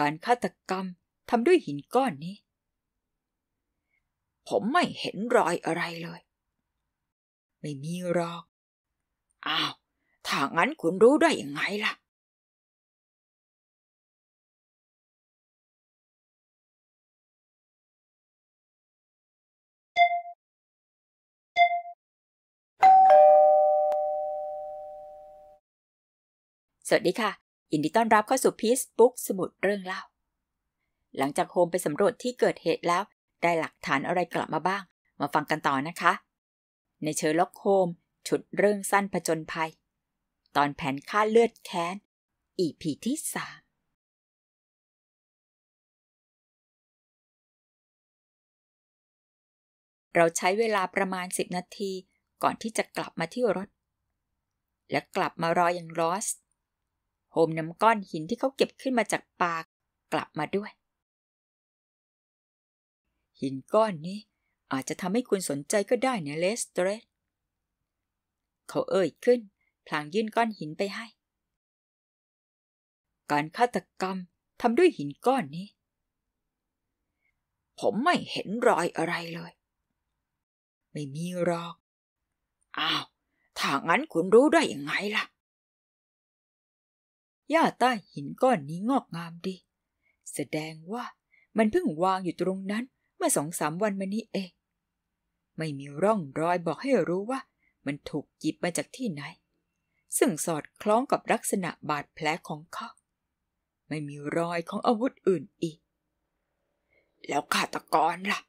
การฆาตกรรมทำด้วยหินก้อนนี้ ผมไม่เห็นรอยอะไรเลย ไม่มีรอก อ้าว ถ้างั้นคุณรู้ได้ยังไงล่ะ สวัสดีค่ะยินดีต้อนรับเข้าสู่พีซบุ๊กสมุดเรื่องเล่า หลังจากโฮมไปสำรวจที่เกิดเหตุแล้ว ได้หลักฐานอะไรกลับมาบ้าง มาฟังกันต่อนะคะ ในเชอร์ล็อกโฮม ชุดเรื่องสั้นผจญภัย ตอนแผนฆ่าเลือดแค้น อีพีที่สาม เราใช้เวลาประมาณสิบนาทีก่อนที่จะกลับมาที่รถ และกลับมารออย่างลอสโฮมนำก้อนหินที่เขาเก็บขึ้นมาจากป่ากลับมาด้วย หินก้อนนี้อาจจะทำให้คุณสนใจก็ได้นะเลสเตรสเขาเอ่ยขึ้น พลางยื่นก้อนหินไปให้ การฆาตกรรมทำด้วยหินก้อนนี้ ผมไม่เห็นรอยอะไรเลย ไม่มีรอก อ้าว ถ้างั้นคุณรู้ได้ยังไงล่ะหญ้าใต้หินก้อนนี้งอกงามดี แสดงว่ามันเพิ่งวางอยู่ตรงนั้นเมื่อสองสามวันมานี้เอง ไม่มีร่องรอยบอกให้รู้ว่ามันถูกหยิบมาจากที่ไหน ซึ่งสอดคล้องกับลักษณะบาดแผลของเขา ไม่มีรอยของอาวุธอื่นอีก แล้วฆาตกรล่ะ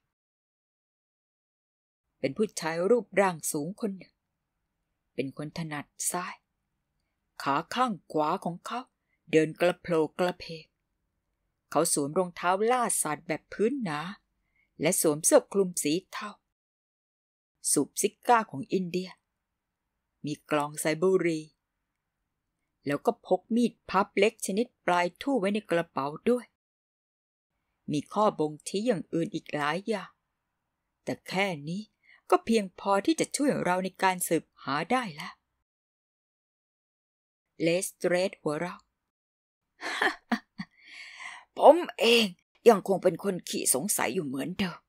เป็นผู้ชายรูปร่างสูงคนหนึ่งเป็นคนถนัดซ้ายขาข้างขวาของเขาเดินกระโผลกระเพกเขาสวมรองเท้าล่าสัตว์แบบพื้นหนา และสวมเสื้อคลุมสีเทาสูบซิก้าของอินเดีย มีกลองไซบุรี แล้วก็พกมีดพับเล็กชนิดปลายทู่ไว้ในกระเป๋าด้วย มีข้อบ่งชี้อย่างอื่นอีกหลายอย่าง แต่แค่นี้ก็เพียงพอที่จะช่วยเราในการสืบหาได้แล้วเลสเตรดหัวเราะผมเองยังคงเป็นคนขี้สงสัยอยู่เหมือนเดิม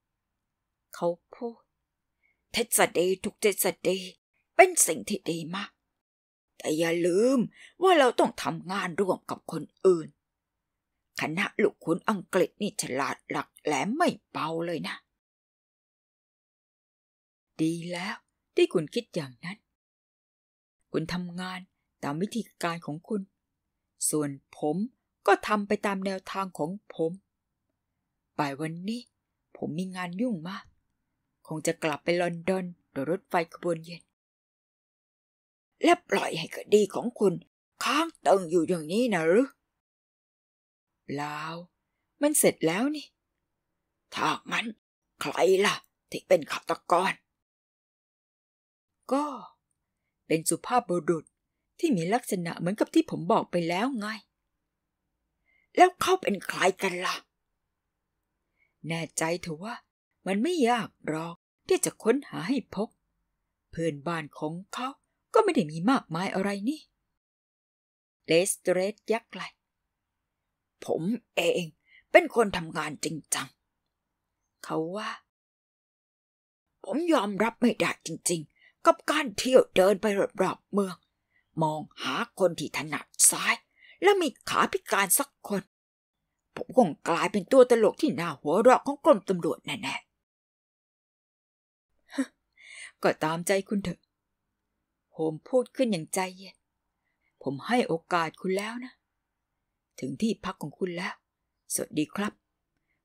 เขาพูด เทศดฎีทุกเทศดฎีเป็นสิ่งที่ดีมาก แต่อย่าลืมว่าเราต้องทำงานร่วมกับคนอื่น คณะลูกคุณอังกฤษนี่ฉลาดหลักแหลมไม่เบาเลยนะ ดีแล้วที่คุณคิดอย่างนั้น คุณทำงานตามวิธีการของคุณ ส่วนผมก็ทำไปตามแนวทางของผมบ่ายวันนี้ ผมมีงานยุ่งมาก คงจะกลับไปลอนดอนโดยรถไฟขบวนเย็น และปล่อยให้คดีของคุณค้างตึงอยู่อย่างนี้นะหรือเปล่ามันเสร็จแล้วนี่ถ้ามัน ใครล่ะ ที่เป็นขาตกร ก็ เป็นสุภาพบุรุษที่มีลักษณะเหมือนกับที่ผมบอกไปแล้วไง แล้วเขาเป็นใครกันละ่ะ แน่ใจเถอะว่ามันไม่ยากหรอกที่จะค้นหาให้พบเพื่อนบ้านของเขาก็ไม่ได้มีมากมายอะไรนี่ เลสเตรสยักไหล ผมเองเป็นคนทำงานจริงจัง เขาว่า ผมยอมรับไม่ได้จริงๆ กับการเที่ยวเดินไปรอบๆเมืองมองหาคนที่ถนัดซ้าย และมีขาพิการสักคนผมคงกลายเป็นตัวตลกที่น่าหัวเราะของกรมตำรวจแน่ๆก็ตามใจคุณเถอะโฮมพูดขึ้นอย่างใจเย็นผมให้โอกาสคุณแล้วนะถึงที่พักของคุณแล้ว สวัสดีครับ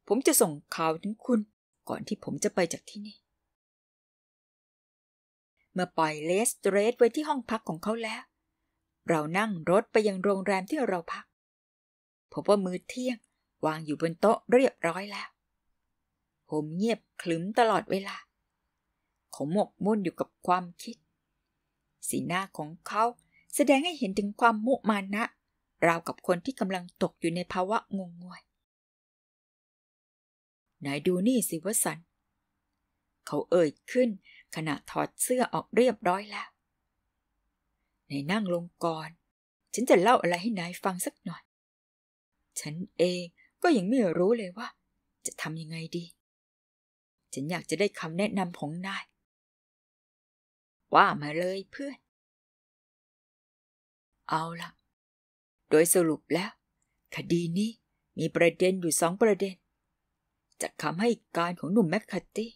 ผมจะส่งข่าวถึงคุณ ก่อนที่ผมจะไปจากที่นี่เมื่อปล่อยเลสเตรสไว้ที่ห้องพักของเขาแล้วเรานั่งรถไปยังโรงแรมที่เราพัก พบว่ามือเที่ยงวางอยู่บนโต๊ะเรียบร้อยแล้วผมเงียบคลึมตลอดเวลาเขาหมกมุ่นอยู่กับความคิด สีหน้าของเขาแสดงให้เห็นถึงความมุมานะราวกับคนที่กำลังตกอยู่ในภาวะงงงวยนายดูนี่สิวสันเขาเอ่ยขึ้นขณะถอดเสื้อออกเรียบร้อยแล้วนายนั่งลงก่อน ฉันจะเล่าอะไรให้นายฟังสักหน่อย ฉันเองก็ยังไม่รู้เลยว่า จะทำยังไงดี ฉันอยากจะได้คำแนะนำของนาย ว่ามาเลยเพื่อน เอาละ โดยสรุปแล้ว คดีนี้ มีประเด็นอยู่สองประเด็น จากคำให้การของหนุ่มแมคคาตี้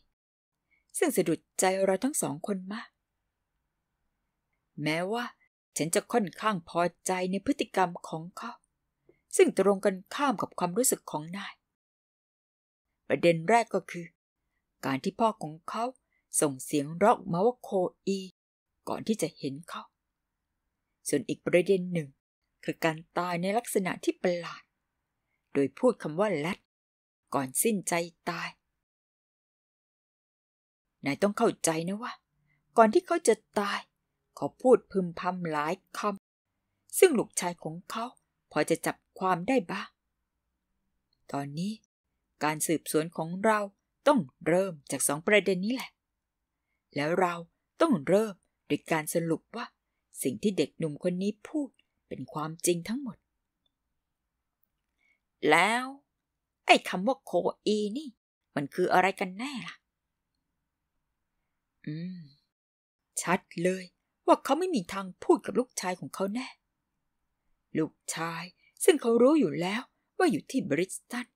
ซึ่งสะดุดใจเราทั้งสองคนมาก แม้ว่าฉันจะค่อนข้างพอใจในพฤติกรรมของเขา ซึ่งตรงกันข้ามกับความรู้สึกของนาย ประเด็นแรกก็คือ การที่พ่อของเขาส่งเสียงร้องมาว่าโคอี ก่อนที่จะเห็นเขา ส่วนอีกประเด็นหนึ่ง คือการตายในลักษณะที่ประหลาด โดยพูดคำว่าแลดก่อนสิ้นใจตาย นายต้องเข้าใจนะว่า ก่อนที่เขาจะตายเขาพูดพึมพำหลายคำซึ่งลูกชายของเขาพอจะจับความได้บ้างตอนนี้การสืบสวนของเราต้องเริ่มจากสองประเด็นนี้แหละ แล้วเราต้องเริ่มด้วยการสรุปว่าสิ่งที่เด็กหนุ่มคนนี้พูดเป็นความจริงทั้งหมด แล้ว ไอ้คำว่าโคอีนี่ มันคืออะไรกันแน่ล่ะ อืม ชัดเลยว่าเขาไม่มีทางพูดกับลูกชายของเขาแน่ ลูกชายซึ่งเขารู้อยู่แล้วว่าอยู่ที่บริสตัน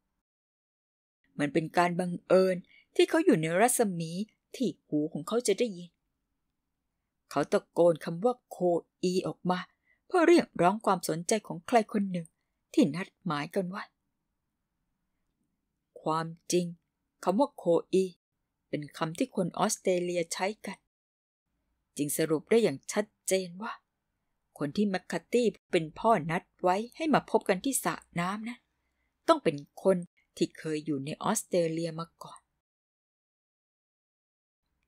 มันเป็นการบังเอิญที่เขาอยู่ในรัศมีที่หูของเขาจะได้ยินเขาตะโกนคำว่าโคอีออกมา เพื่อเรียกร้องความสนใจของใครคนหนึ่งที่นัดหมายกันไว้ความจริงคำว่าโคอีเป็นคำที่คนออสเตรเลียใช้กันจึงสรุปได้อย่างชัดเจนว่า คนที่แมคคาตี้เป็นพ่อนัดไว้ให้มาพบกันที่สระน้ำนะั้นต้องเป็นคนที่เคยอยู่ในออสเตรเลียมาก่อน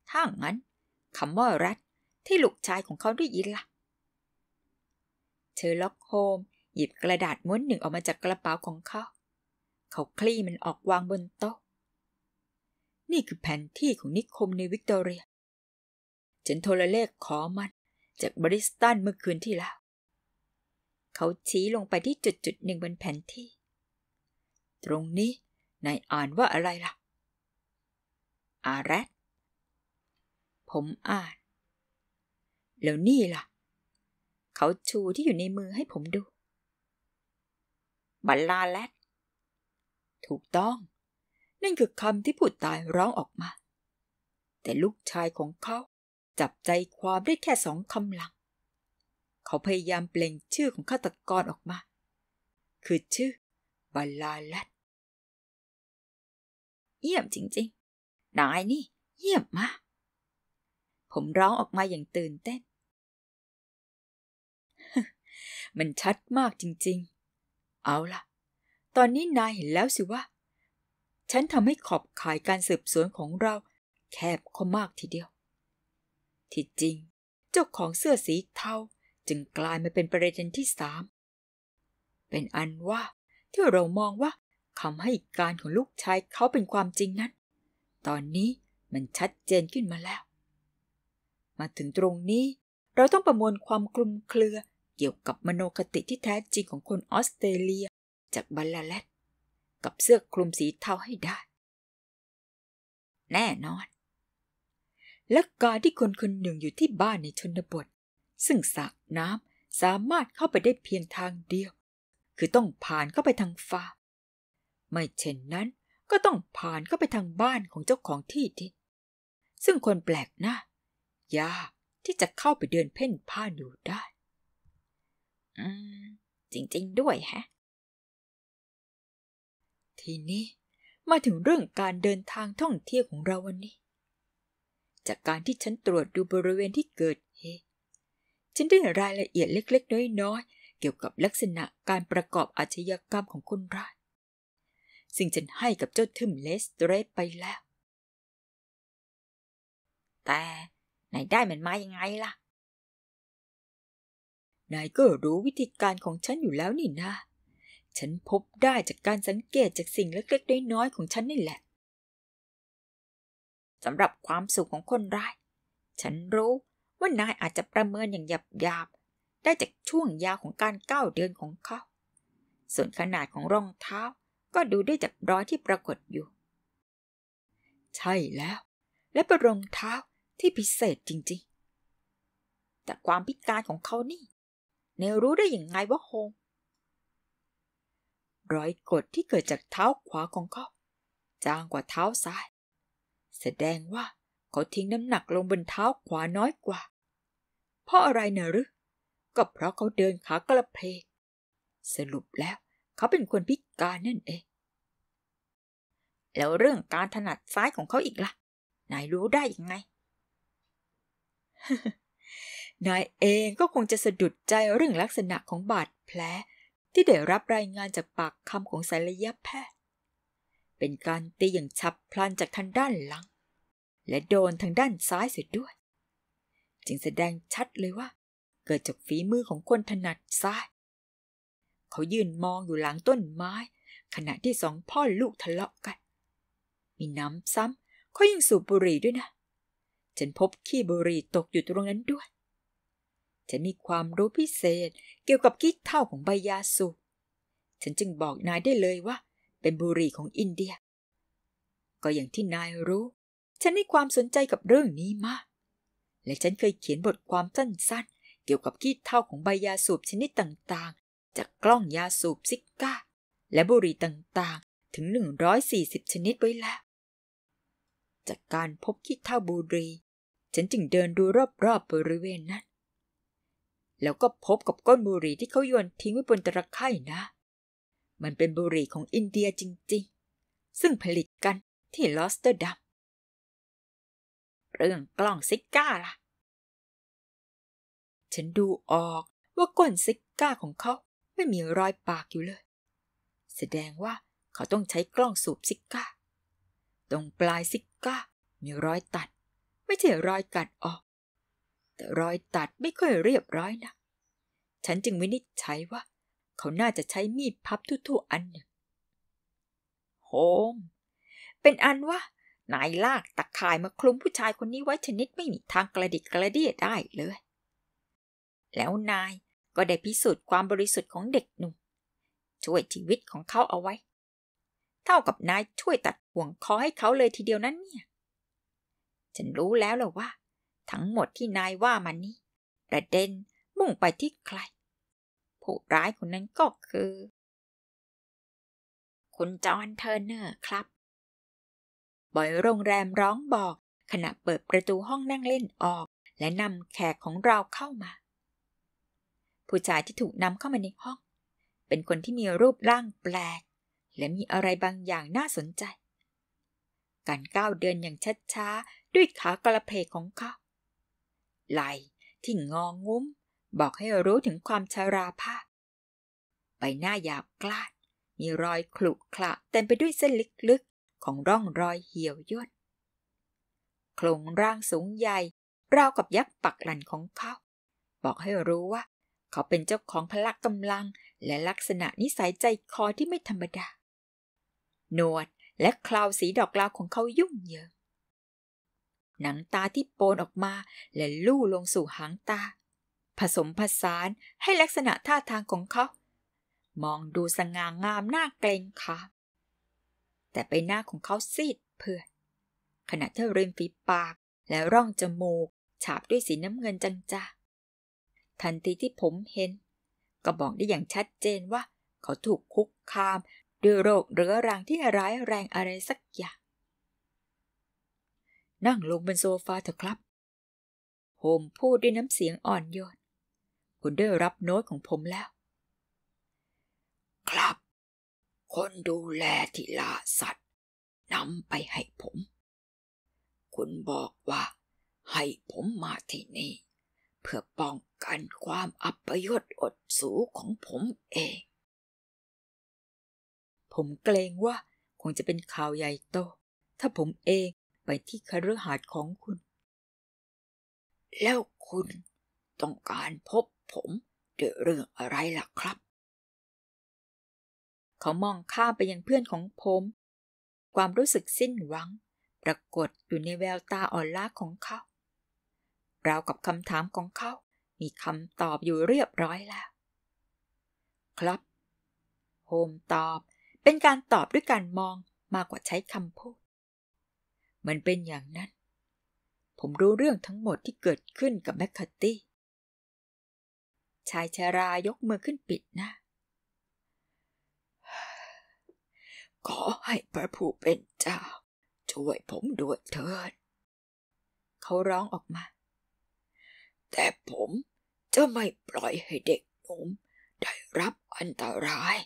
ถ้างั้นคำว่ารัฐที่ลูกชายของเขาได้ยินละ่ะ เชอร์ล็อกโฮมหยิบกระดาษม้วนหนึ่งออกมาจากกระเป๋าของเขาเขาคลี่มันออกวางบนโต๊ะ นี่คือแผนที่ของนิคมในวิกตอเรียฉันโทรเลขขอมันจากบริสตันเมื่อคืนที่แล้ว เขาชี้ลงไปที่จุดจุดหนึ่งบนแผนที่ ตรงนี้ นายอ่านว่าอะไรล่ะ อารัตผมอ่าน แล้วนี่ล่ะ เขาชูที่อยู่ในมือให้ผมดู บัลลาแลตถูกต้อง นั่นคือคำที่ผู้ตายร้องออกมา แต่ลูกชายของเขาจับใจความได้แค่สองคำหลัง เขาพยายามเปล่งชื่อของฆาตกรออกมา คือชื่อบาลาลัด เยี่ยมจริงๆ นายนี่ เยี่ยมมาก ผมร้องออกมาอย่างตื่นเต้น มันชัดมากจริงๆ เอาล่ะ ตอนนี้นายเห็นแล้วสิว่า ฉันทำให้ขอบข่ายการสืบสวนของเราแคบข้นมากทีเดียวที่จริงเจ้าของเสื้อสีเทาจึงกลายมาเป็นประเด็นที่สามเป็นอันว่าที่เรามองว่าคำให้การของลูกชายเขาเป็นความจริงนั้น ตอนนี้มันชัดเจนขึ้นมาแล้ว มาถึงตรงนี้เราต้องประมวลความคลุมเครือเกี่ยวกับมโนคติที่แท้จริงของคนออสเตรเลียจากบัลลาเลตกับเสื้อคลุมสีเทาให้ได้ แน่นอนและการที่คนคนหนึ่งอยู่ที่บ้านในชนบท ซึ่งสระน้ำสามารถเข้าไปได้เพียงทางเดียว คือต้องผ่านเข้าไปทางฟ้า ไม่เช่นนั้นก็ต้องผ่านเข้าไปทางบ้านของเจ้าของที่ดินซึ่งคนแปลกหน้ายากที่จะเข้าไปเดินเพ่นผ้านอยู่ได้ อืมจริง ๆด้วยฮะ ทีนี้มาถึงเรื่องการเดินทางท่องเที่ยวของเราวันนี้จากการที่ฉันตรวจดูบริเวณที่เกิดเหตุฉันได้รายละเอียดเล็ก ๆ น้อยๆเกี่ยวกับลักษณะการประกอบอาชญากรรมของคนร้ายสิ่งฉันให้กับเจ้าทึมเลสเตรสไปแล้ว แต่ไหนได้มันมายังไงล่ะ นายก็รู้วิธีการของฉันอยู่แล้วนี่นะ ฉันพบได้จากการสังเกตจากสิ่งเล็กๆน้อยๆของฉันนี่แหละสำหรับความสุขของคนร้าย ฉันรู้ว่านายอาจจะประเมินอย่างหยาบๆ ได้จากช่วงยาวของการก้าวเดินของเขา ส่วนขนาดของรองเท้าก็ดูได้จากรอยที่ปรากฏอยู่ ใช่แล้ว และเป็นรองเท้าที่พิเศษจริงๆ แต่ความพิการของเขานี่ เนรู้ได้อย่างไงว่าโฮมรอยกดที่เกิดจากเท้าขวาของเขาจางกว่าเท้าซ้ายแสดงว่าเขาทิ้งน้ำหนักลงบนเท้าขวาน้อยกว่า เพราะอะไรเนหรือ ก็เพราะเขาเดินขากระเพกสรุปแล้วเขาเป็นคนพิการนั่นเอง แล้วเรื่องการถนัดซ้ายของเขาอีกละ่ะนายรู้ได้ยังไง นายเองก็คงจะสะดุดใจเรื่องลักษณะของบาดแผลที่ได้รับรายงานจากปากคำของศัลยแพทย์เป็นการตีอย่างฉับพลันจากทางด้านหลังและโดนทางด้านซ้ายเสียด้วย จึงแสดงชัดเลยว่า เกิดจากฝี มือของ คนถนัด ซ้าย เขายืนมองอยู่หลังต้นไม้ ขณะที่สองพ่อลูกทะเลาะกัน มีน้ำซ้ำเขายังสูบบุหรี่ ด้วยนะ ฉันพบขี้บุหรี่ตกอยู่ตรงนั้นด้วย ฉันมีความรู้พิเศษเกี่ยวกับขี้เท่าของใบยาสูบฉันจึงบอกนายได้เลยว่า เป็นบุหรี่ของอินเดีย ก็อย่างที่นายรู้ฉันให้ความสนใจกับเรื่องนี้มาก และฉันเคยเขียนบทความสั้นๆ เกี่ยวกับขี้เท่าของใบยาสูบชนิดต่างๆ จากกล้องยาสูบซิก้า และบุหรี่ต่างๆ ถึง 140 ชนิดไว้แล้ว จากการพบขี้เท่าบุหรี่ฉันจึงเดินดูรอบๆ บริเวณนั้น แล้วก็พบกับก้นบุหรี่ที่เขาโยนทิ้งไว้บนตะไคร่นะ มันเป็นบุหรี่ของอินเดียจริงๆ ซึ่งผลิตกันที่ลอสเตอร์ดัมเรื่องกล้องซิกก้าล่ะ ฉันดูออกว่าก้นซิกก้าของเขาไม่มีรอยปากอยู่เลย แสดงว่าเขาต้องใช้กล้องสูบซิกก้า ตรงปลายซิกก้ามีรอยตัด ไม่ใช่รอยกัดออก แต่รอยตัดไม่ค่อยเรียบร้อยนะ ฉันจึงวินิจฉัยว่า เขาน่าจะใช้มีดพับทุ่ ๆอันหนึ่งโฮม เป็นอันว่านายลากตะข่ายมาคลุมผู้ชายคนนี้ไว้ชนิดไม่มีทางกระดิกกระเดียได้เลย แล้วนายก็ได้พิสูจน์ความบริสุทธิ์ของเด็กหนุ่มช่วยชีวิตของเขาเอาไว้ เท่ากับนายช่วยตัดห่วงคอให้เขาเลยทีเดียวนั้นเนี่ย ฉันรู้แล้วแหละว่า ทั้งหมดที่นายว่ามันนี้ประเด็นมุ่งไปที่ใคร ผู้ร้ายคนนั้นก็คือ คุณจอห์นเทอร์เนอร์ครับบอยโรงแรมร้องบอกขณะเปิดประตูห้องนั่งเล่นออก และนำแขกของเราเข้ามา ผู้ชายที่ถูกนำเข้ามาในห้องเป็นคนที่มีรูปร่างแปลก และมีอะไรบางอย่างน่าสนใจ การก้าวเดินอย่างช้าๆด้วยขากระเพกของเขา ไหลที่งองงุ้ม บอกให้รู้ถึงความชาราภาพใบหน้าหยาบกล้านมีรอยขลุขระเต็มไปด้วยเส้นลึกของร่องรอยเหี่ยวย่นโครงร่างสูงใหญ่ราวกับยักษ์ปักหลันของเขา บอกให้รู้ว่า เขาเป็นเจ้าของพลักำลังและลักษณะนิสัยใจคอที่ไม่ธรรมดา หนวดและคลาวสีดอกลาวของเขายุ่งเยิง หนังตาที่โปนออกมาและลู่ลงสู่หางตา ผสมผสานให้ลักษณะท่าทางของเขา มองดูสง่างามน่าเกรงขามแต่ใบหน้าของเขาซีดเผือดขณะที่ริมฝีปากและร่องจมูก ฉาบด้วยสีน้ำเงินจังจ้าทันทีที่ผมเห็น ก็บอกได้อย่างชัดเจนว่า เขาถูกคุกคามด้วยโรคเรื้อรังที่ร้ายแรงอะไรสักอย่าง นั่งลงบนโซฟาเถอะครับโฮมพูดด้วยน้ำเสียงอ่อนโยน คุณได้รับโน้ตของผมแล้ว ครับคนดูแลที่ลาสัตว์นำไปให้ผม คุณบอกว่าให้ผมมาที่นี่ เพื่อป้องกันความอัปยศอดสูของผมเอง ผมเกรงว่าคงจะเป็นข่าวใหญ่โตถ้าผมเองไปที่คฤหาสน์ของคุณ แล้วคุณต้องการพบผมดเรื่องอะไรล่ะครับเขามองข้ามไปยังเพื่อนของผม ความรู้สึกสิ้นหวัง ปรากฏอยู่ในแววตาอ่อนล้าของเขาราวกับคำถามของเขา มีคำตอบอยู่เรียบร้อยแล้ว ครับ โฮมตอบ เป็นการตอบด้วยการมองมากกว่าใช้คำพูด มันเป็นอย่างนั้น ผมรู้เรื่องทั้งหมดที่เกิดขึ้นกับแมคคาตี้ชายชารายกมือขึ้นปิดหน้าขอให้พระผู้เป็นเจ้า ช่วยผมด้วยเถิด เขาร้องออกมา แต่ผมจะไม่ปล่อยให้เด็กหนุ่มได้รับอันตราย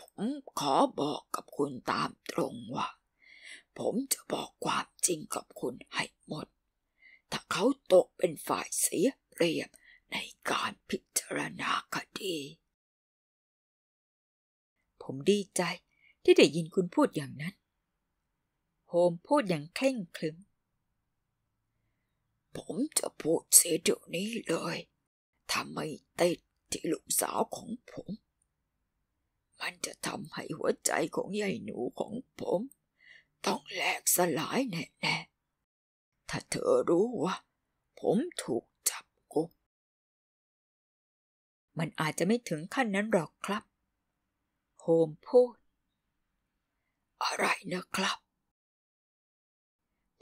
ผมขอบอกกับคุณตามตรงว่า ผมจะบอกความจริงกับคุณให้หมด ถ้าเขาตกเป็นฝ่ายเสียเปรียบในการพิจารณาคดี ผมดีใจที่ได้ยินคุณพูดอย่างนั้น โฮมพูดอย่างเคร่งครึมผมจะพูดเสียเดี๋ยวนี้เลยทำไมติดที่ลูกสาวของผม มันจะทำให้หัวใจของยายหนูของผม ต้องแหลกสลายแน่ๆ ถ้าเธอรู้ว่าผมถูกจับกุมมันอาจจะไม่ถึงขั้นนั้นหรอกครับ โฮมพูดอะไรนะครับ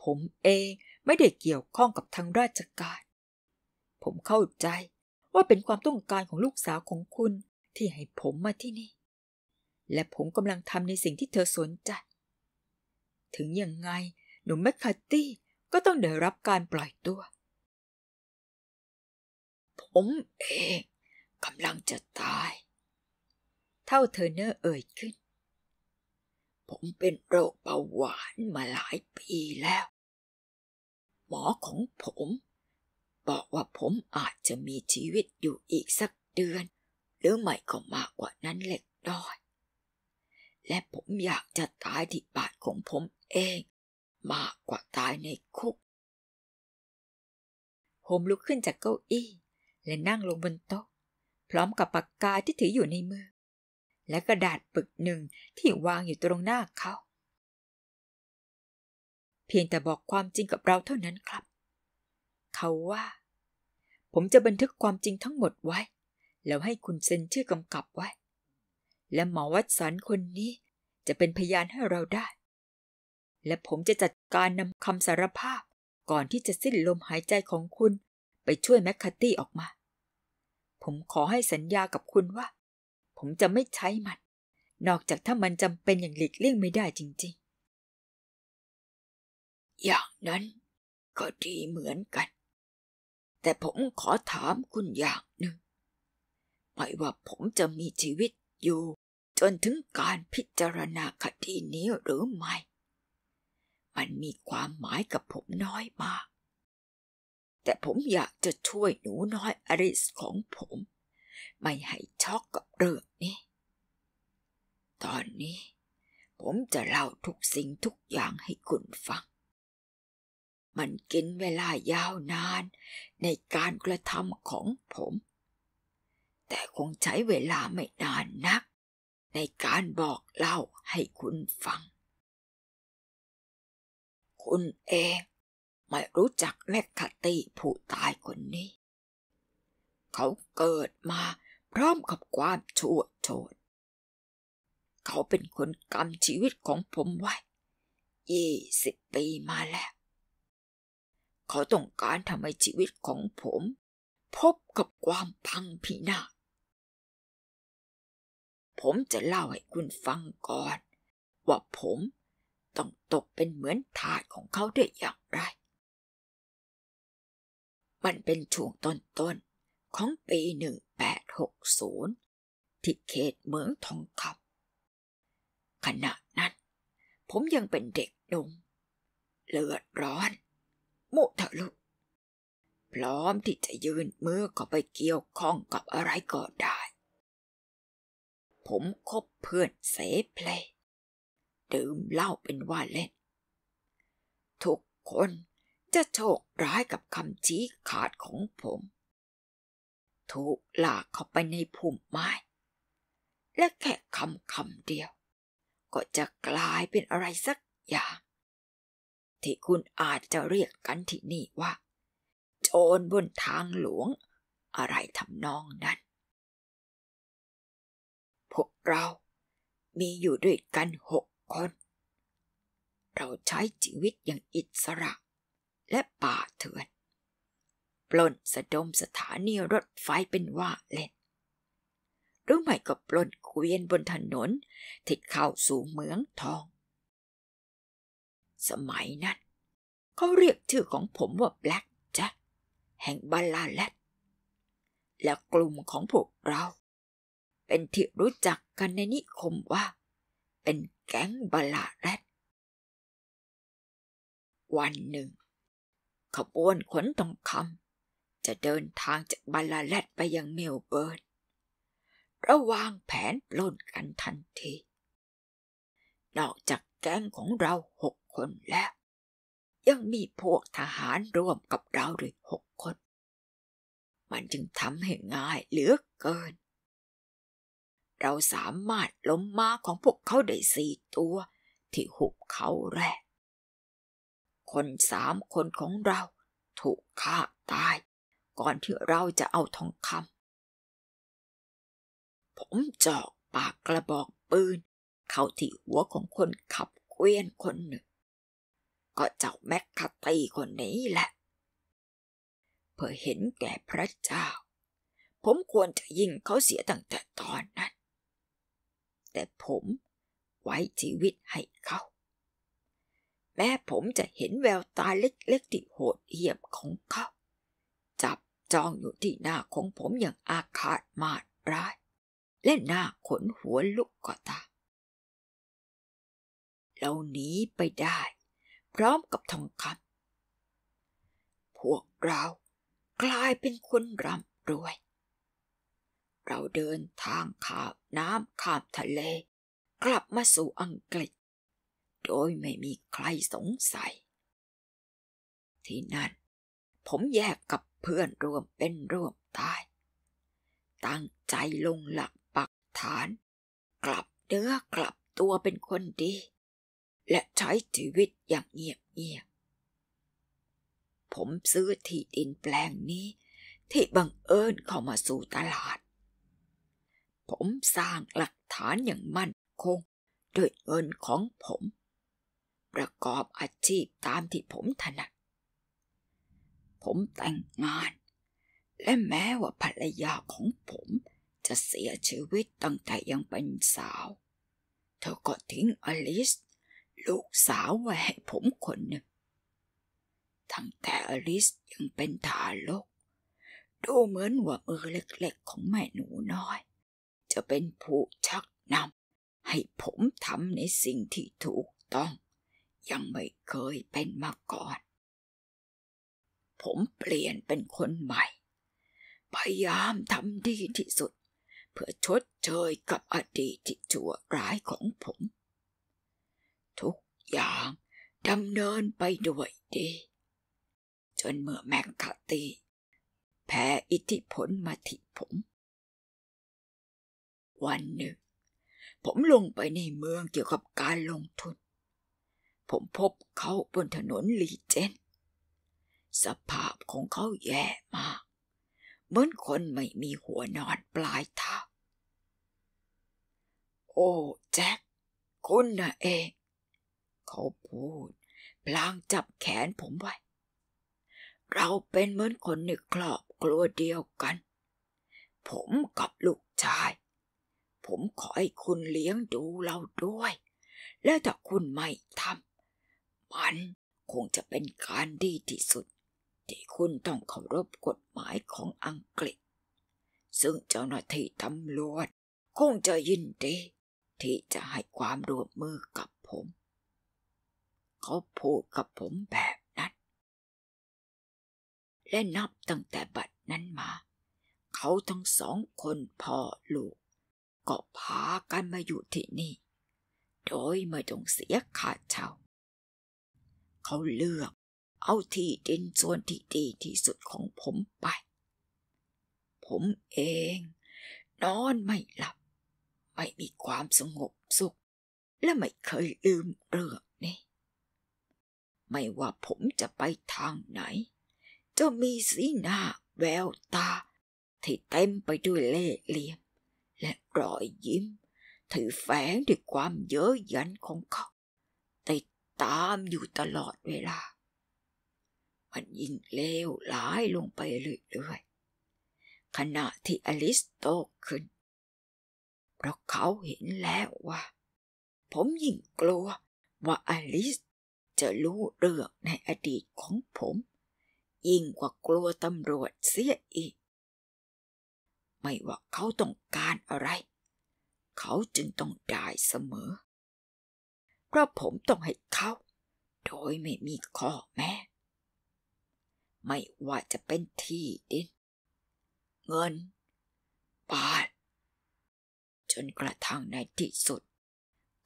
ผมเองไม่ได้เกี่ยวข้องกับทางราชการ ผมเข้าใจว่าเป็นความต้องการของลูกสาวของคุณที่ให้ผมมาที่นี่ และผมกำลังทำในสิ่งที่เธอสนใจ ถึงยังไงหนุ่มแมคคาตี้ก็ต้องได้รับการปล่อยตัว ผมเองกำลังจะตาย เท่าเธอเนอเอ่ยขึ้นผมเป็นโรคเบาหวานมาหลายปีแล้ว หมอของผมบอกว่าผมอาจจะมีชีวิตอยู่อีกสักเดือน หรือไม่ก็มากกว่านั้นเล็กน้อย และผมอยากจะตายที่บาทของผมเองมากกว่าตายในคุก ผมลุกขึ้นจากเก้าอี้และนั่งลงบนโต๊ะ พร้อมกับปากกาที่ถืออยู่ในมือและกระดาษปึกหนึ่งที่วางอยู่ตรงหน้าเขา เพียงแต่บอกความจริงกับเราเท่านั้นครับ เขาว่า ผมจะบันทึกความจริงทั้งหมดไว้ แล้วให้คุณเซ็นชื่อกำกับไว้ และหมอวัดสันคนนี้ จะเป็นพยานให้เราได้ และผมจะจัดการนำคำสารภาพก่อนที่จะสิ้นลมหายใจของคุณไปช่วยแมคคาตี้ออกมา ผมขอให้สัญญากับคุณว่าผมจะไม่ใช้มัน นอกจากถ้ามันจำเป็นอย่างหลีกเลี่ยงไม่ได้จริงๆ อย่างนั้นก็ดีเหมือนกัน แต่ผมขอถามคุณอย่างหนึ่งไม่ว่าผมจะมีชีวิตอยู่จนถึงการพิจารณาคดีนี้หรือไม่ มันมีความหมายกับผมน้อยมาก แต่ผมอยากจะช่วยหนูน้อยอริสของผมไม่ให้ช็อกกับเรื่องนี้ตอนนี้ ผมจะเล่าทุกสิ่งทุกอย่างให้คุณฟัง มันกินเวลายาวนาน ในการกระทำของผม แต่คงใช้เวลาไม่นานนัก ในการบอกเล่าให้คุณฟัง คุณเองไม่รู้จักแมคคาตีผู้ตายคนนี้เขาเกิดมาพร้อมกับความชั่วโชนเขาเป็นคนกำชีวิตของผมไว้ยี่สิบปีมาแล้ว เขาต้องการทำให้ชีวิตของผม พบกับความพังพินาศ ผมจะเล่าให้คุณฟังก่อน ว่าผมต้องตกเป็นเหมือนทาสของเขาได้อย่างไร มันเป็นช่วงต้นของปี1860ที่เขตเมืองทองคำขณะนั้น ผมยังเป็นเด็กหนุ่มเลือดร้อน มุทะลุพร้อมที่จะยืนมือเข้าไปเกี่ยวข้องกับอะไรก็ได้ ผมคบเพื่อนเสเพล ดื่มเหล้าเป็นว่าเล่น ทุกคนจะโชคร้ายกับคำชี้ขาดของผมถูกลากเข้าไปในพุ่มไม้ และแค่คำคำเดียว ก็จะกลายเป็นอะไรสักอย่าง ที่คุณอาจจะเรียกกันที่นี่ว่า โจรบนทางหลวงอะไรทำนองนั้น พวกเรามีอยู่ด้วยกันหกคน เราใช้ชีวิตอย่างอิสระและป่าเถื่อนปล้นสะดมสถานีรถไฟเป็นว่าเล่นรู้ไหมก็ปล้นเกวียนบนถนนทิดเข้าสู่เมืองทอง สมัยนั้น เขาเรียกชื่อของผมว่าแบล็กแจ็คแห่งบาลาเลตและกลุ่มของพวกเรา เป็นที่รู้จักกันในนิคมว่า เป็นแก๊งบาลาเลตวันหนึ่งขบวนขนทองคำจะเดินทางจากบาลาเลตไปยังเมลเบิร์น ระวางแผนปล้นกันทันที นอกจากแก๊งของเราหกคนแล้ว ยังมีพวกทหารร่วมกับเราด้วยหกคน มันจึงทำให้ง่ายเหลือเกิน เราสามารถล้มม้าของพวกเขาได้สี่ตัวที่หุบเขาแรก คนสามคนของเราถูกฆ่าตายก่อนที่เราจะเอาทองคำ ผมจอกปากกระบอกปืนเข้าที่หัวของคนขับเกวียนคนหนึ่ง ก็เจ้าแมคคาตีคนนี้แหละเพื่อเห็นแก่พระเจ้า ผมควรจะยิงเขาเสียตั้งแต่ตอนนั้น แต่ผมไว้ชีวิตให้เขา แม้ผมจะเห็นแววตาเล็กๆที่โหดเหี้ยมของเขาจ้องอยู่ที่หน้าของผมอย่างอาฆาตมาดร้าย และหน้าขนหัวลุกก็ตาเราหนีไปได้พร้อมกับทองคำพวกเรากลายเป็นคนร่ำรวย เราเดินทางข้ามน้ำข้ามทะเล กลับมาสู่อังกฤษ โดยไม่มีใครสงสัย ที่นั่นผมแยกกับเพื่อนร่วมเป็นร่วมตาย ตั้งใจลงหลักปักฐาน กลับเนื้อกลับตัวเป็นคนดี และใช้ชีวิตอย่างเงียบเงียบ ผมซื้อที่ดินแปลงนี้ ที่บังเอิญเข้ามาสู่ตลาด ผมสร้างหลักฐานอย่างมั่นคงด้วยเงินของผม ประกอบอาชีพตามที่ผมถนัดผมแต่งงาน และแม้ว่าภรรยาของผมจะเสียชีวิตตั้งแต่ยังเป็นสาว เธอก็ทิ้งอลิส ลูกสาวไว้ให้ผมคนหนึ่งตั้งแต่อลิสยังเป็นทารกดูเหมือนว่ามือเล็กๆของแม่หนูน้อย จะเป็นผู้ชักนำให้ผมทำในสิ่งที่ถูกต้องยังไม่เคยเป็นมาก่อนผมเปลี่ยนเป็นคนใหม่พยายามทำดีที่สุด เพื่อชดเชยกับอดีตที่ชั่วร้ายของผม ทุกอย่างดำเนินไปด้วยดีจนเมื่อแมงคาตีแผ่อิทธิพลมาที่ผม วันหนึ่ง ผมลงไปในเมืองเกี่ยวกับการลงทุน ผมพบเขาบนถนนลีเจนสภาพของเขาแย่มากเหมือนคนไม่มีหัวนอนปลายเท้าโอ้ แจ็คคุณน่ะเองเขาพูดพลางจับแขนผมไว้ เราเป็นเหมือนคนในครอบครัวเดียวกัน ผมกับลูกชาย ผมขอให้คุณเลี้ยงดูเราด้วย และถ้าคุณไม่ทำมันคงจะเป็นการดีที่สุดที่คุณต้องเคารพกฎหมายของอังกฤษ ซึ่งเจ้าหน้าที่ตำรวจคงจะยินดี ที่จะให้ความร่วมมือกับผม เขาพูดกับผมแบบนั้น และนับตั้งแต่บัดนั้นมา เขาทั้งสองคนพ่อลูกก็พากันมาอยู่ที่นี่ โดยไม่ต้องเสียค่าเช่า เขาเลือกเอาที่ดินส่วน ที่ดีที่สุดของผมไป ผมเอง นอนไม่หลับ ไม่มีความสงบสุข และไม่เคยลืมเรื่องนี้ไม่ว่าผมจะไปทางไหนจะมีสี หน้าแววตาที่เต็มไปด้วยเล่ห์เหลี่ยม และรอยยิ้ม ถือแฝงด้วยความเย้ยหยันของเขาติดตามอยู่ตลอดเวลามันยิ่งเลวร้ายลงไปเรื่อยๆ ขณะที่อลิสโตขึ้น เพราะเขาเห็นแล้วว่า ผมยิ่งกลัวว่าอลิสจะรู้เรื่องในอดีตของผม ยิ่งกว่ากลัวตำรวจเสียอีก ไม่ว่าเขาต้องการอะไร เขาจึงต้องได้เสมอ เพราะผมต้องให้เขา โดยไม่มีข้อแม้ไม่ว่าจะเป็นที่ดิน เงิน บ้านจนกระทั่งในที่สุด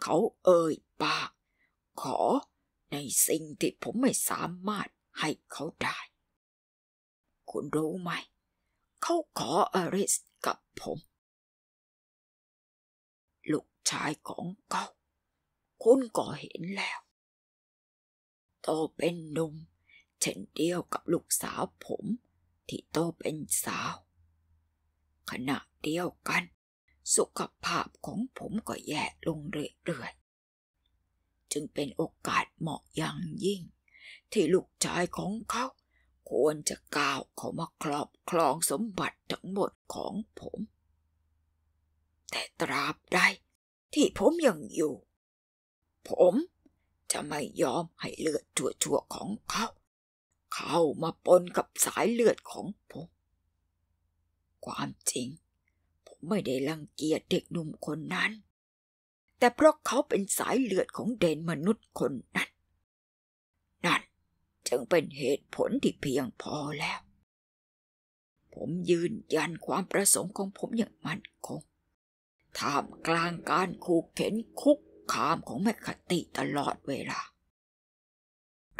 เขาเอ่ยปาก ขอในสิ่งที่ผมไม่สามารถให้เขาได้ คุณรู้ไหม เขาขออริสกับผมลูกชายของเขาคุณก็เห็นแล้วโตเป็นหนุ่มเช่นเดียวกับลูกสาวผมที่โตเป็นสาว ขณะเดียวกันสุขภาพของผมก็แย่ลงเรื่อยๆจึงเป็นโอกาสเหมาะอย่างยิ่งที่ลูกชายของเขา ควรจะก้าวเข้ามาครอบครองสมบัติทั้งหมดของผม แต่ตราบใดที่ผมยังอยู่ ผมจะไม่ยอมให้เลือดชั่วๆของเขาเข้ามาปนกับสายเลือดของผม ความจริง ผมไม่ได้รังเกียจเด็กหนุ่มคนนั้น แต่เพราะเขาเป็นสายเลือดของเดนมนุษย์คนนั้น นั่น จึงเป็นเหตุผลที่เพียงพอแล้ว ผมยืนยันความประสงค์ของผมอย่างมั่นคง ท่ามกลางการขู่เข็นคุกคามของแมคคติตลอดเวลา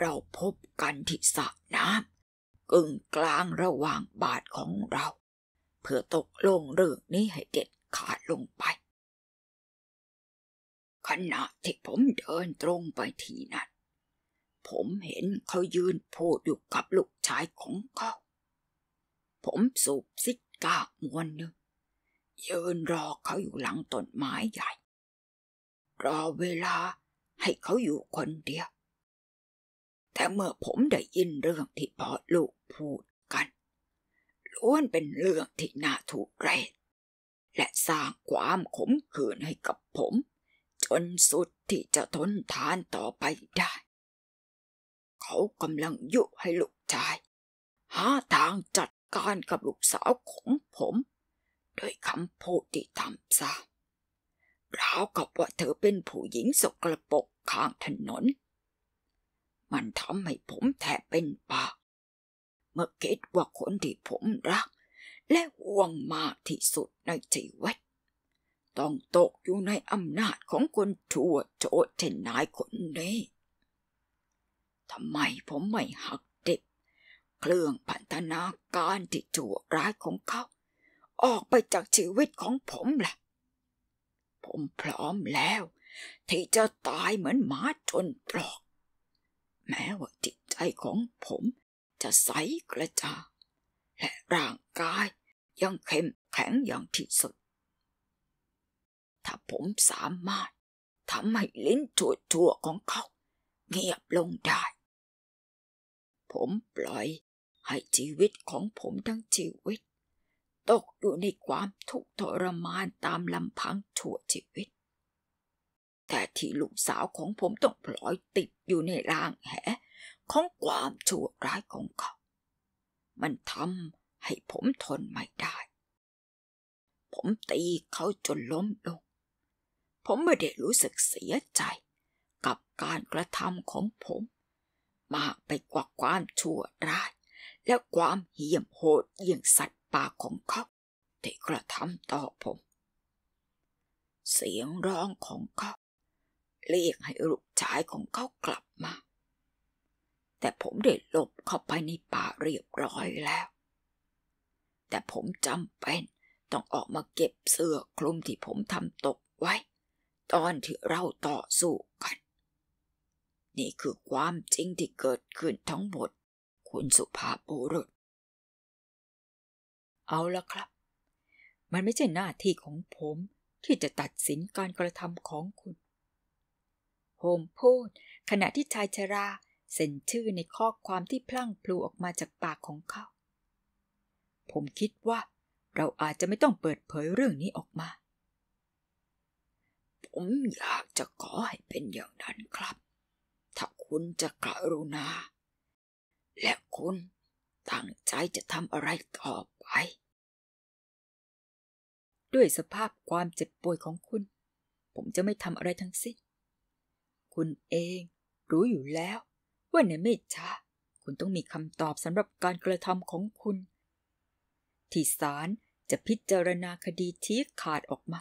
เราพบกันที่สระน้ำกึ่งกลางระหว่างบาทของเรา เพื่อตกลงเรื่องนี้ให้เด็ดขาดลงไปขณะที่ผมเดินตรงไปที่นั้นผมเห็นเขายืนพูดอยู่กับลูกชายของเขา ผมสูบซิกกามวนหนึ่งยืนรอเขาอยู่หลังต้นไม้ใหญ่ รอเวลาให้เขาอยู่คนเดียวแต่เมื่อผมได้ยินเรื่องที่พ่อลูกพูดกัน ล้วนเป็นเรื่องที่น่าถูกเกรดและสร้างความขมขื่นให้กับผม จนสุดที่จะทนทานต่อไปได้ เขากำลังยุให้ลูกชายหาทางจัดการกับลูกสาวของผม ด้วยคำพูดที่ทำซาราวกับว่าเธอเป็นผู้หญิงสกรปรกข้างถนนมันทำให้ผมแทบเป็นป่าเมื่อคิดว่าคนที่ผมรัก และห่วงมากที่สุดในชีวิตต้องตกอยู่ในอำนาจของคนชั่วโจดเช่นนายคนนี้ทำไมผมไม่หักดิบเครื่องพันธนาการที่ชั่วร้ายของเขา ออกไปจากชีวิตของผมละ่ะ ผมพร้อมแล้ว ที่จะตายเหมือนหมาชนปลอกแม้ว่าจิตใจของผมจะใสกระจ่างและร่างกายยังเข้มแข็งอย่างที่สุด ถ้าผมสามารถทำให้ลิ้นชั่วๆของเขา เงียบลงได้ ผมปล่อยให้ชีวิตของผมทั้งชีวิตตกอยู่ในความทุกข์ทรมานตามลำพังชั่วชีวิตแต่ที่ลูกสาวของผมต้องพลอยติดอยู่ในรางแหของความชั่วร้ายของเขา มันทำให้ผมทนไม่ได้ ผมตีเขาจนล้มลง ผมไม่ได้รู้สึกเสียใจ กับการกระทำของผม มากไปกว่าความชั่วร้าย และความเหี้ยมโหดเยี่ยงสัตว์ป่าของเขาที่กระทำต่อผม เสียงร้องของเขาเรียกให้ลูกชายของเขากลับมา แต่ผมได้หลบเข้าไปในป่าเรียบร้อยแล้ว แต่ผมจำเป็น ต้องออกมาเก็บเสื้อคลุมที่ผมทำตกไว้ ตอนที่เราต่อสู้กัน นี่คือความจริงที่เกิดขึ้นทั้งหมด คุณสุภาพบุรุษ เอาละครับ มันไม่ใช่หน้าที่ของผมที่จะตัดสินการกระทำของคุณโฮมพูด ขณะที่ชายชรา เซ็นชื่อในข้อความที่พลั่งพลูออกมาจากปากของเขา ผมคิดว่าเราอาจจะไม่ต้องเปิดเผยเรื่องนี้ออกมา ผมอยากจะขอให้เป็นอย่างนั้นครับ ถ้าคุณจะกรุณา และคุณตั้งใจจะทำอะไรต่อไป ด้วยสภาพความเจ็บป่วยของคุณ ผมจะไม่ทำอะไรทั้งสิ้นคุณเองรู้อยู่แล้วว่าในไม่ช้าคุณต้องมีคำตอบสำหรับการกระทำของคุณ ที่ศาลจะพิจารณาคดีที่ขาดออกมา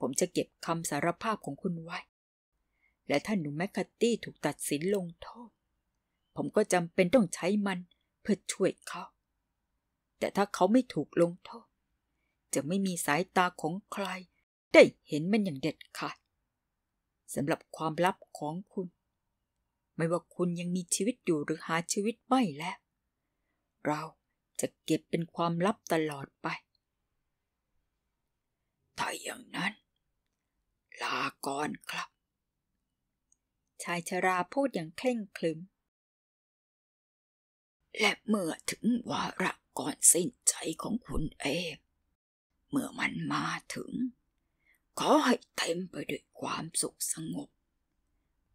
ผมจะเก็บคำสารภาพของคุณไว้ และถ้าหนุ่มแมคคตตี้ถูกตัดสินลงโทษ ผมก็จำเป็นต้องใช้มันเพื่อช่วยเขา แต่ถ้าเขาไม่ถูกลงโทษ จะไม่มีสายตาของใครได้เห็นมันอย่างเด็ดขาดสำหรับความลับของคุณ ไม่ว่าคุณยังมีชีวิตอยู่หรือหาชีวิตไม่แล้ว เราจะเก็บเป็นความลับตลอดไปถ้าอย่างนั้น ลาก่อนครับ ชายชราพูดอย่างเคร่งครึม และเมื่อถึงวาระก่อนสิ้นใจของคุณเองเมื่อมันมาถึงขอให้เต็มไปด้วยความสุขสงบ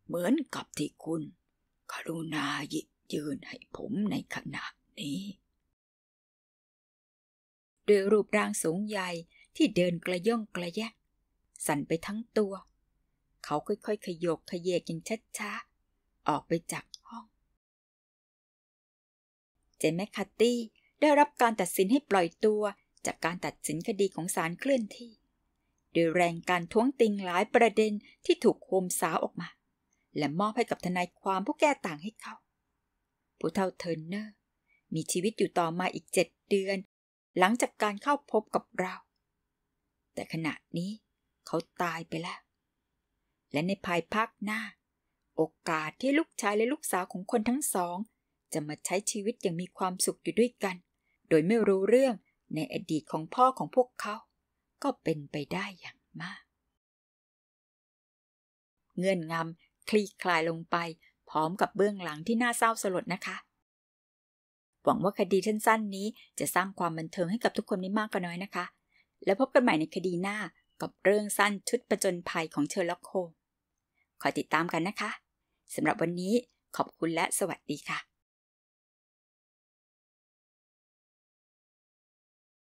เหมือนกับที่คุณ กรุณาหยิบยืนให้ผมในขณะนี้ ด้วยรูปร่างสูงใหญ่ที่เดินกระย่องกระแยกสั่นไปทั้งตัว เขาค่อยๆขยกขยเยกอย่างช้าๆออกไปจากห้อง เจมแมคคาตี้ได้รับการตัดสินให้ปล่อยตัวจากการตัดสินคดีของศาลเคลื่อนที่โดยแรงการท้วงติงหลายประเด็นที่ถูกโคมสาวออกมา และมอบให้กับทนายความผู้แก้ต่างให้เขาผู้เท่าเทอร์เนอร์มีชีวิตอยู่ต่อมาอีกเจ็ดเดือน หลังจากการเข้าพบกับเรา แต่ขณะนี้เขาตายไปแล้ว และในภายภาคหน้า โอกาสที่ลูกชายและลูกสาวของคนทั้งสอง จะมาใช้ชีวิตอย่างมีความสุขอยู่ด้วยกัน โดยไม่รู้เรื่องในอดีตของพ่อของพวกเขาก็เป็นไปได้อย่างมาก เงื่อนงำคลี่คลายลงไป พร้อมกับเบื้องหลังที่น่าเศร้าสลดนะคะหวังว่าคดีท่านสั้นนี้จะสร้างความบันเทิงให้กับทุกคนไม่มากก็น้อยนะคะ แล้วพบกันใหม่ในคดีหน้ากับเรื่องสั้นชุดประจนภัยของเชอร์ล็อกโฮมขอติดตามกันนะคะสำหรับวันนี้ขอบคุณและสวัสดีค่ะ